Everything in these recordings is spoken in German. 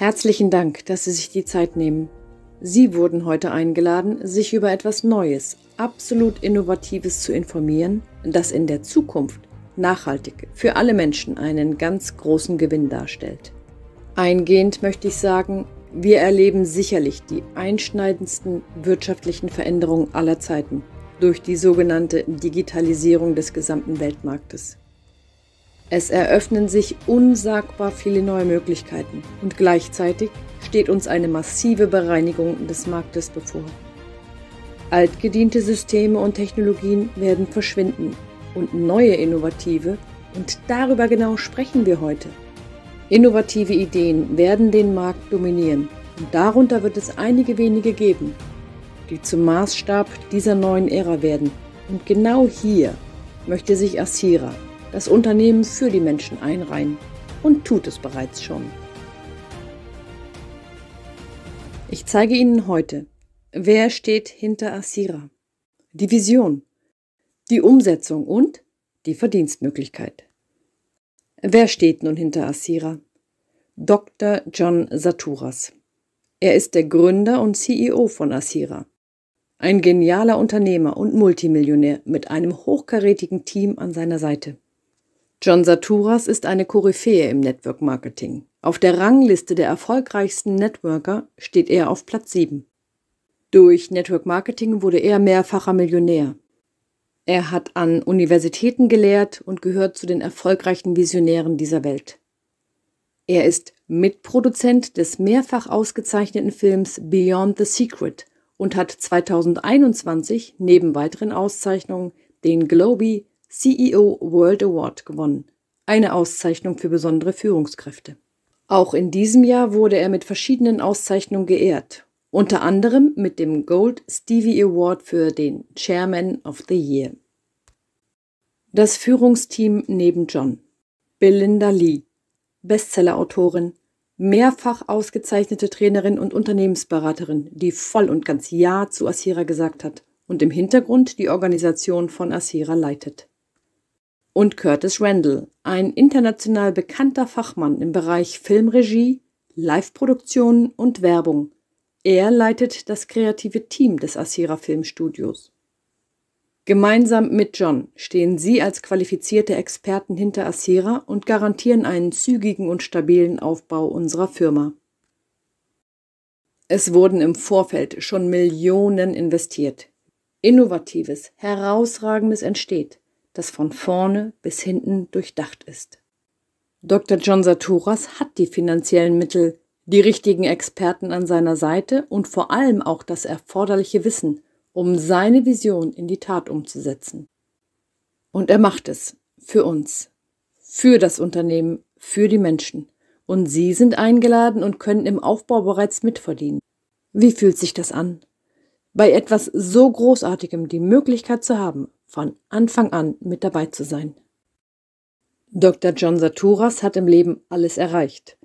Herzlichen Dank, dass Sie sich die Zeit nehmen. Sie wurden heute eingeladen, sich über etwas Neues, absolut Innovatives zu informieren, das in der Zukunft nachhaltig für alle Menschen einen ganz großen Gewinn darstellt. Eingehend möchte ich sagen, wir erleben sicherlich die einschneidendsten wirtschaftlichen Veränderungen aller Zeiten durch die sogenannte Digitalisierung des gesamten Weltmarktes. Es eröffnen sich unsagbar viele neue Möglichkeiten und gleichzeitig steht uns eine massive Bereinigung des Marktes bevor. Altgediente Systeme und Technologien werden verschwinden und neue innovative, und darüber genau sprechen wir heute. Innovative Ideen werden den Markt dominieren und darunter wird es einige wenige geben, die zum Maßstab dieser neuen Ära werden. Und genau hier möchte sich Asira das Unternehmen für die Menschen einreihen und tut es bereits schon. Ich zeige Ihnen heute, wer steht hinter Asira, die Vision, die Umsetzung und die Verdienstmöglichkeit. Wer steht nun hinter Asira? Dr. John Saturas. Er ist der Gründer und CEO von Asira. Ein genialer Unternehmer und Multimillionär mit einem hochkarätigen Team an seiner Seite. John Saturas ist eine Koryphäe im Network Marketing. Auf der Rangliste der erfolgreichsten Networker steht er auf Platz 7. Durch Network Marketing wurde er mehrfacher Millionär. Er hat an Universitäten gelehrt und gehört zu den erfolgreichen Visionären dieser Welt. Er ist Mitproduzent des mehrfach ausgezeichneten Films Beyond the Secret und hat 2021 neben weiteren Auszeichnungen den Globie CEO World Award gewonnen, eine Auszeichnung für besondere Führungskräfte. Auch in diesem Jahr wurde er mit verschiedenen Auszeichnungen geehrt, unter anderem mit dem Gold Stevie Award für den Chairman of the Year. Das Führungsteam neben John. Belinda Lee, Bestsellerautorin, mehrfach ausgezeichnete Trainerin und Unternehmensberaterin, die voll und ganz Ja zu Asira gesagt hat und im Hintergrund die Organisation von Asira leitet und Curtis Randall, ein international bekannter Fachmann im Bereich Filmregie, Liveproduktion und Werbung. Er leitet das kreative Team des Asira Filmstudios. Gemeinsam mit John stehen sie als qualifizierte Experten hinter Asira und garantieren einen zügigen und stabilen Aufbau unserer Firma. Es wurden im Vorfeld schon Millionen investiert. Innovatives, herausragendes entsteht das von vorne bis hinten durchdacht ist. Dr. John Saturas hat die finanziellen Mittel, die richtigen Experten an seiner Seite und vor allem auch das erforderliche Wissen, um seine Vision in die Tat umzusetzen. Und er macht es für uns, für das Unternehmen, für die Menschen. Und Sie sind eingeladen und können im Aufbau bereits mitverdienen. Wie fühlt sich das an? Bei etwas so Großartigem die Möglichkeit zu haben, von Anfang an mit dabei zu sein. Dr. John Saturas hat im Leben alles erreicht.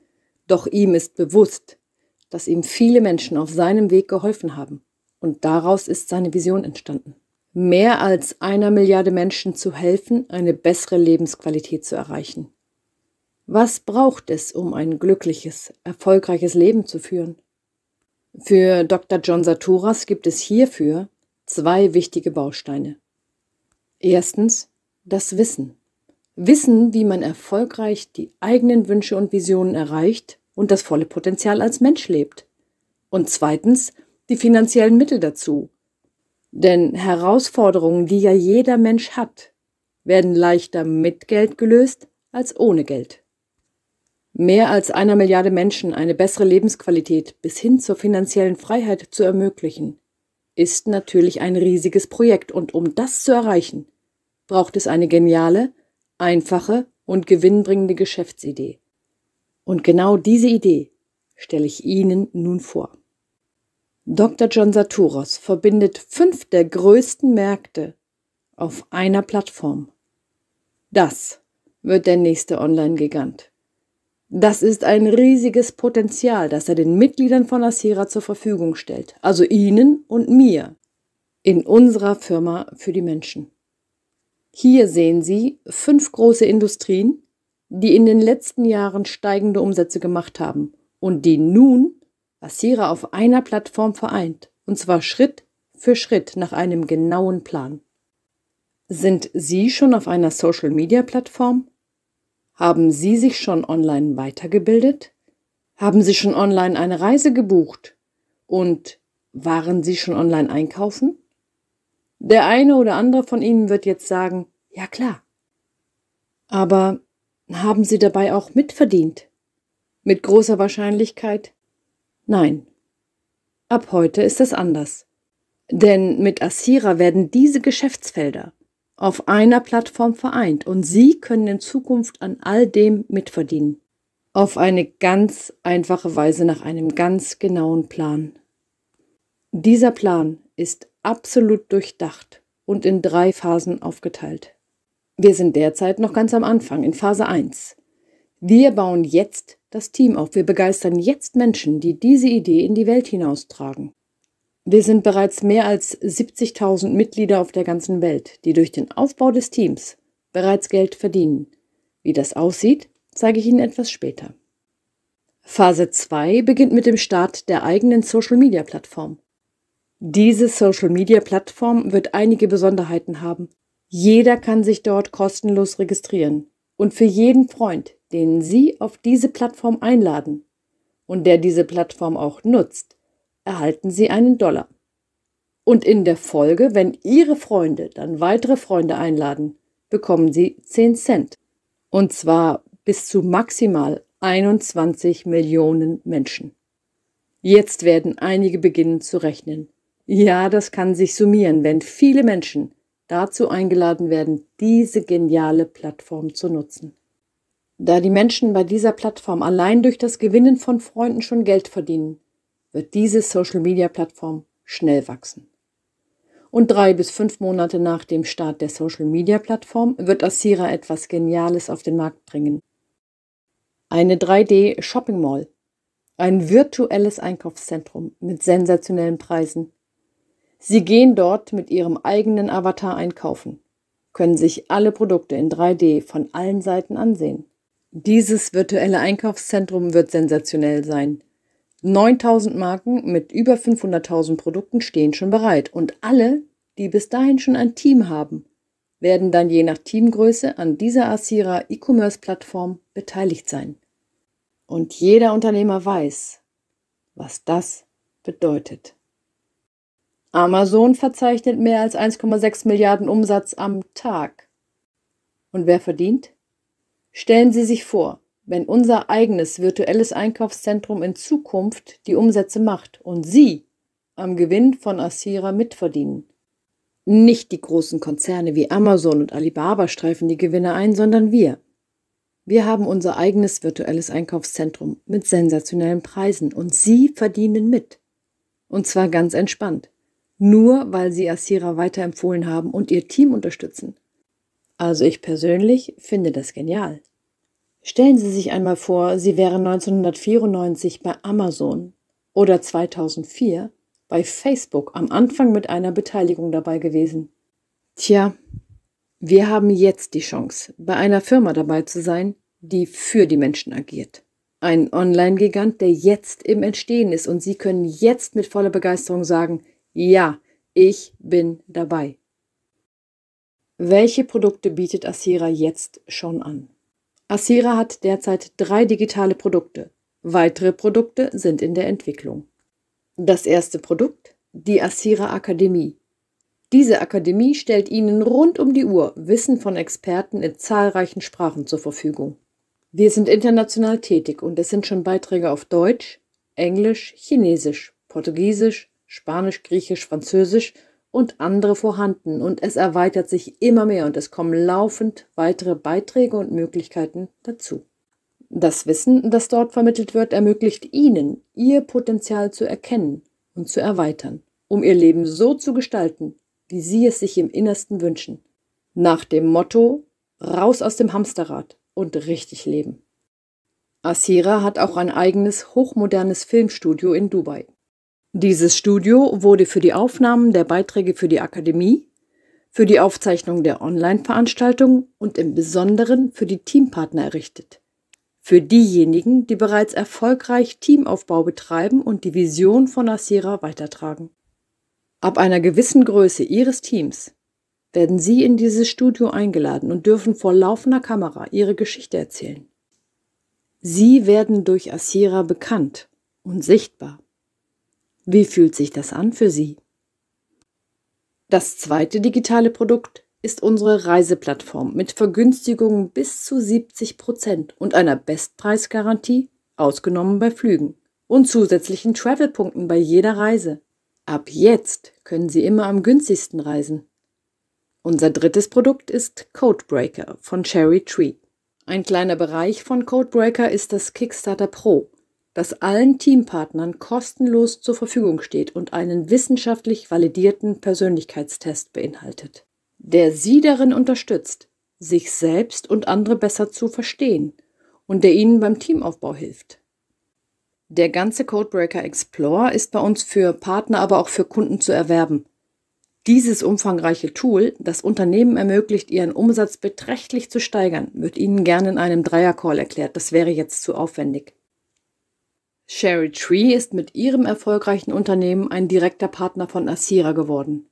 Doch ihm ist bewusst, dass ihm viele Menschen auf seinem Weg geholfen haben. Und daraus ist seine Vision entstanden. Mehr als einer Milliarde Menschen zu helfen, eine bessere Lebensqualität zu erreichen. Was braucht es, um ein glückliches, erfolgreiches Leben zu führen? Für Dr. John Saturas gibt es hierfür zwei wichtige Bausteine. Erstens das Wissen. Wissen, wie man erfolgreich die eigenen Wünsche und Visionen erreicht und das volle Potenzial als Mensch lebt. Und zweitens die finanziellen Mittel dazu. Denn Herausforderungen, die ja jeder Mensch hat, werden leichter mit Geld gelöst als ohne Geld. Mehr als einer Milliarde Menschen eine bessere Lebensqualität bis hin zur finanziellen Freiheit zu ermöglichen, ist natürlich ein riesiges Projekt und um das zu erreichen, braucht es eine geniale, einfache und gewinnbringende Geschäftsidee. Und genau diese Idee stelle ich Ihnen nun vor. Dr. John Saturos verbindet fünf der größten Märkte auf einer Plattform. Das wird der nächste Online-Gigant. Das ist ein riesiges Potenzial, das er den Mitgliedern von Asira zur Verfügung stellt, also Ihnen und mir, in unserer Firma für die Menschen. Hier sehen Sie fünf große Industrien, die in den letzten Jahren steigende Umsätze gemacht haben und die nun Kassierer auf einer Plattform vereint, und zwar Schritt für Schritt nach einem genauen Plan. Sind Sie schon auf einer Social-Media-Plattform? Haben Sie sich schon online weitergebildet? Haben Sie schon online eine Reise gebucht? Und waren Sie schon online einkaufen? Der eine oder andere von Ihnen wird jetzt sagen, ja klar. Aber haben Sie dabei auch mitverdient? Mit großer Wahrscheinlichkeit nein. Ab heute ist das anders. Denn mit Assira werden diese Geschäftsfelder auf einer Plattform vereint und Sie können in Zukunft an all dem mitverdienen. Auf eine ganz einfache Weise nach einem ganz genauen Plan. Dieser Plan ist absolut durchdacht und in drei Phasen aufgeteilt. Wir sind derzeit noch ganz am Anfang, in Phase 1. Wir bauen jetzt das Team auf. Wir begeistern jetzt Menschen, die diese Idee in die Welt hinaustragen. Wir sind bereits mehr als 70.000 Mitglieder auf der ganzen Welt, die durch den Aufbau des Teams bereits Geld verdienen. Wie das aussieht, zeige ich Ihnen etwas später. Phase 2 beginnt mit dem Start der eigenen Social-Media-Plattform. Diese Social-Media-Plattform wird einige Besonderheiten haben. Jeder kann sich dort kostenlos registrieren und für jeden Freund, den Sie auf diese Plattform einladen und der diese Plattform auch nutzt, erhalten Sie einen Dollar. Und in der Folge, wenn Ihre Freunde dann weitere Freunde einladen, bekommen Sie 10 Cent. Und zwar bis zu maximal 21 Millionen Menschen. Jetzt werden einige beginnen zu rechnen. Ja, das kann sich summieren, wenn viele Menschen dazu eingeladen werden, diese geniale Plattform zu nutzen. Da die Menschen bei dieser Plattform allein durch das Gewinnen von Freunden schon Geld verdienen, wird diese Social-Media-Plattform schnell wachsen. Und drei bis fünf Monate nach dem Start der Social-Media-Plattform wird Asira etwas Geniales auf den Markt bringen. Eine 3D-Shopping-Mall, ein virtuelles Einkaufszentrum mit sensationellen Preisen, Sie gehen dort mit Ihrem eigenen Avatar einkaufen, können sich alle Produkte in 3D von allen Seiten ansehen. Dieses virtuelle Einkaufszentrum wird sensationell sein. 9000 Marken mit über 500.000 Produkten stehen schon bereit und alle, die bis dahin schon ein Team haben, werden dann je nach Teamgröße an dieser Asira E-Commerce-Plattform beteiligt sein. Und jeder Unternehmer weiß, was das bedeutet. Amazon verzeichnet mehr als 1,6 Milliarden Umsatz am Tag. Und wer verdient? Stellen Sie sich vor, wenn unser eigenes virtuelles Einkaufszentrum in Zukunft die Umsätze macht und Sie am Gewinn von Asira mitverdienen. Nicht die großen Konzerne wie Amazon und Alibaba streifen die Gewinne ein, sondern wir. Wir haben unser eigenes virtuelles Einkaufszentrum mit sensationellen Preisen und Sie verdienen mit. Und zwar ganz entspannt nur weil sie Asira weiterempfohlen haben und ihr Team unterstützen. Also ich persönlich finde das genial. Stellen Sie sich einmal vor, Sie wären 1994 bei Amazon oder 2004 bei Facebook am Anfang mit einer Beteiligung dabei gewesen. Tja, wir haben jetzt die Chance, bei einer Firma dabei zu sein, die für die Menschen agiert. Ein Online-Gigant, der jetzt im Entstehen ist und Sie können jetzt mit voller Begeisterung sagen, ja, ich bin dabei. Welche Produkte bietet Asira jetzt schon an? Asira hat derzeit drei digitale Produkte. Weitere Produkte sind in der Entwicklung. Das erste Produkt, die Asira Akademie. Diese Akademie stellt Ihnen rund um die Uhr Wissen von Experten in zahlreichen Sprachen zur Verfügung. Wir sind international tätig und es sind schon Beiträge auf Deutsch, Englisch, Chinesisch, Portugiesisch, Spanisch, Griechisch, Französisch und andere vorhanden und es erweitert sich immer mehr und es kommen laufend weitere Beiträge und Möglichkeiten dazu. Das Wissen, das dort vermittelt wird, ermöglicht Ihnen, Ihr Potenzial zu erkennen und zu erweitern, um Ihr Leben so zu gestalten, wie Sie es sich im Innersten wünschen. Nach dem Motto Raus aus dem Hamsterrad und richtig leben. Asira hat auch ein eigenes hochmodernes Filmstudio in Dubai. Dieses Studio wurde für die Aufnahmen der Beiträge für die Akademie, für die Aufzeichnung der Online-Veranstaltung und im Besonderen für die Teampartner errichtet. Für diejenigen, die bereits erfolgreich Teamaufbau betreiben und die Vision von Asira weitertragen. Ab einer gewissen Größe Ihres Teams werden Sie in dieses Studio eingeladen und dürfen vor laufender Kamera Ihre Geschichte erzählen. Sie werden durch Asira bekannt und sichtbar. Wie fühlt sich das an für Sie? Das zweite digitale Produkt ist unsere Reiseplattform mit Vergünstigungen bis zu 70 Prozent und einer Bestpreisgarantie, ausgenommen bei Flügen, und zusätzlichen Travelpunkten bei jeder Reise. Ab jetzt können Sie immer am günstigsten reisen. Unser drittes Produkt ist Codebreaker von Cherry Tree. Ein kleiner Bereich von Codebreaker ist das Kickstarter Pro, das allen Teampartnern kostenlos zur Verfügung steht und einen wissenschaftlich validierten Persönlichkeitstest beinhaltet, der Sie darin unterstützt, sich selbst und andere besser zu verstehen und der Ihnen beim Teamaufbau hilft. Der ganze Codebreaker Explorer ist bei uns für Partner, aber auch für Kunden zu erwerben. Dieses umfangreiche Tool, das Unternehmen ermöglicht, ihren Umsatz beträchtlich zu steigern, wird Ihnen gerne in einem Dreier-Call erklärt. Das wäre jetzt zu aufwendig. Sherry Tree ist mit ihrem erfolgreichen Unternehmen ein direkter Partner von Asira geworden.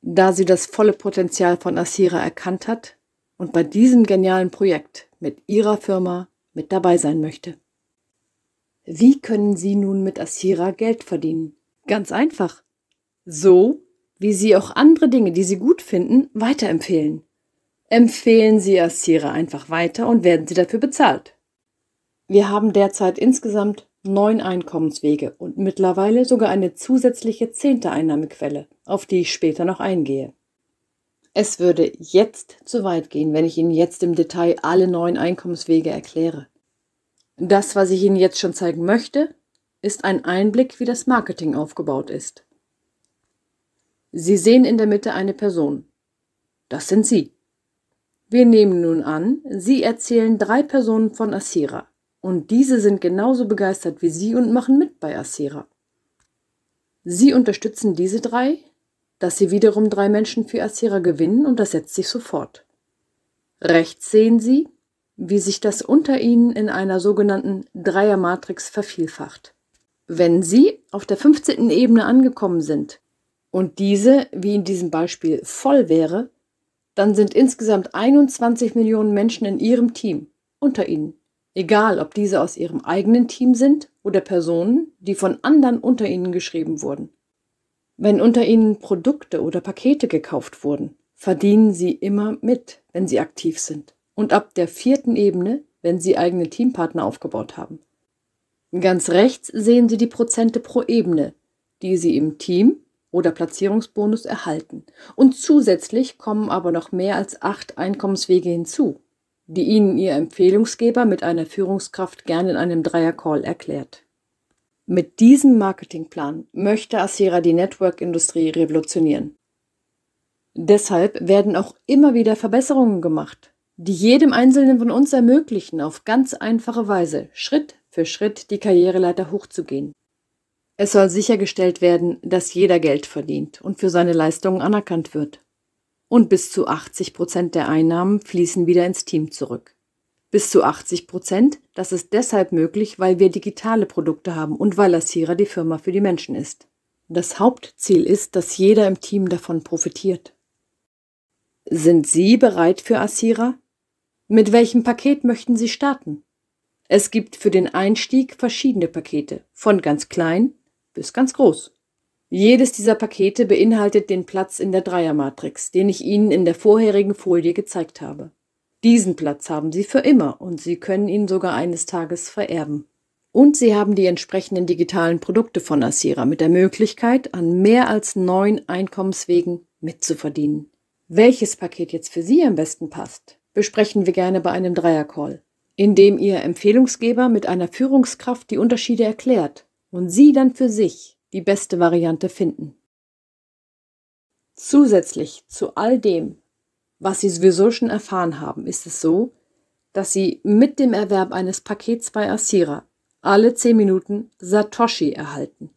Da sie das volle Potenzial von Asira erkannt hat und bei diesem genialen Projekt mit ihrer Firma mit dabei sein möchte. Wie können Sie nun mit Asira Geld verdienen? Ganz einfach. So, wie Sie auch andere Dinge, die Sie gut finden, weiterempfehlen. Empfehlen Sie Asira einfach weiter und werden Sie dafür bezahlt. Wir haben derzeit insgesamt neun Einkommenswege und mittlerweile sogar eine zusätzliche zehnte Einnahmequelle, auf die ich später noch eingehe. Es würde jetzt zu weit gehen, wenn ich Ihnen jetzt im Detail alle neuen Einkommenswege erkläre. Das, was ich Ihnen jetzt schon zeigen möchte, ist ein Einblick, wie das Marketing aufgebaut ist. Sie sehen in der Mitte eine Person. Das sind Sie. Wir nehmen nun an, Sie erzählen drei Personen von Asira. Und diese sind genauso begeistert wie Sie und machen mit bei Asera. Sie unterstützen diese drei, dass sie wiederum drei Menschen für Asera gewinnen und das setzt sich sofort. Rechts sehen Sie, wie sich das unter Ihnen in einer sogenannten Dreiermatrix vervielfacht. Wenn Sie auf der 15. Ebene angekommen sind und diese, wie in diesem Beispiel, voll wäre, dann sind insgesamt 21 Millionen Menschen in Ihrem Team unter Ihnen egal ob diese aus ihrem eigenen Team sind oder Personen, die von anderen unter ihnen geschrieben wurden. Wenn unter ihnen Produkte oder Pakete gekauft wurden, verdienen sie immer mit, wenn sie aktiv sind und ab der vierten Ebene, wenn sie eigene Teampartner aufgebaut haben. Ganz rechts sehen Sie die Prozente pro Ebene, die Sie im Team oder Platzierungsbonus erhalten. Und zusätzlich kommen aber noch mehr als acht Einkommenswege hinzu, die Ihnen Ihr Empfehlungsgeber mit einer Führungskraft gern in einem Dreier-Call erklärt. Mit diesem Marketingplan möchte Asera die Network-Industrie revolutionieren. Deshalb werden auch immer wieder Verbesserungen gemacht, die jedem Einzelnen von uns ermöglichen, auf ganz einfache Weise Schritt für Schritt die Karriereleiter hochzugehen. Es soll sichergestellt werden, dass jeder Geld verdient und für seine Leistungen anerkannt wird und bis zu 80 Prozent der Einnahmen fließen wieder ins Team zurück. Bis zu 80 Prozent, das ist deshalb möglich, weil wir digitale Produkte haben und weil Lassira die Firma für die Menschen ist. Das Hauptziel ist, dass jeder im Team davon profitiert. Sind Sie bereit für Asira? Mit welchem Paket möchten Sie starten? Es gibt für den Einstieg verschiedene Pakete, von ganz klein bis ganz groß. Jedes dieser Pakete beinhaltet den Platz in der Dreiermatrix, den ich Ihnen in der vorherigen Folie gezeigt habe. Diesen Platz haben Sie für immer und Sie können ihn sogar eines Tages vererben. Und Sie haben die entsprechenden digitalen Produkte von Asira mit der Möglichkeit, an mehr als neun Einkommenswegen mitzuverdienen. Welches Paket jetzt für Sie am besten passt, besprechen wir gerne bei einem Dreiercall, in dem Ihr Empfehlungsgeber mit einer Führungskraft die Unterschiede erklärt und Sie dann für sich die beste Variante finden. Zusätzlich zu all dem, was Sie sowieso schon erfahren haben, ist es so, dass Sie mit dem Erwerb eines Pakets bei Asira alle 10 Minuten Satoshi erhalten.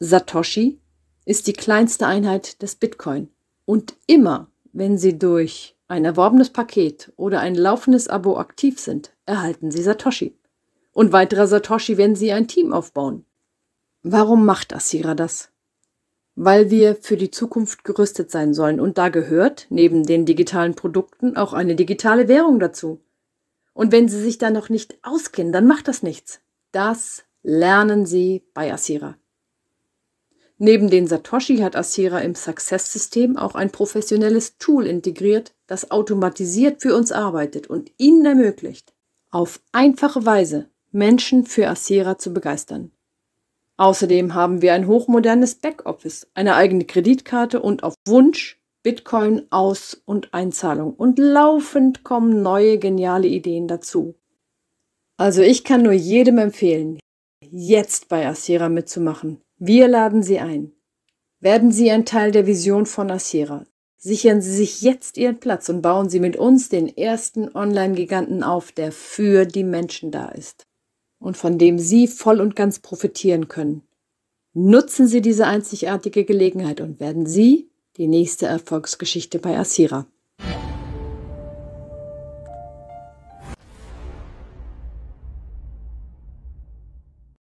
Satoshi ist die kleinste Einheit des Bitcoin und immer, wenn Sie durch ein erworbenes Paket oder ein laufendes Abo aktiv sind, erhalten Sie Satoshi. Und weiterer Satoshi, wenn Sie ein Team aufbauen. Warum macht Asira das? Weil wir für die Zukunft gerüstet sein sollen und da gehört, neben den digitalen Produkten, auch eine digitale Währung dazu. Und wenn Sie sich da noch nicht auskennen, dann macht das nichts. Das lernen Sie bei Asira. Neben den Satoshi hat Asira im Success-System auch ein professionelles Tool integriert, das automatisiert für uns arbeitet und Ihnen ermöglicht, auf einfache Weise Menschen für Asira zu begeistern. Außerdem haben wir ein hochmodernes Backoffice, eine eigene Kreditkarte und auf Wunsch Bitcoin Aus- und Einzahlung. Und laufend kommen neue geniale Ideen dazu. Also ich kann nur jedem empfehlen, jetzt bei Asira mitzumachen. Wir laden Sie ein. Werden Sie ein Teil der Vision von Asira. Sichern Sie sich jetzt Ihren Platz und bauen Sie mit uns den ersten Online-Giganten auf, der für die Menschen da ist und von dem Sie voll und ganz profitieren können. Nutzen Sie diese einzigartige Gelegenheit und werden Sie die nächste Erfolgsgeschichte bei Asira.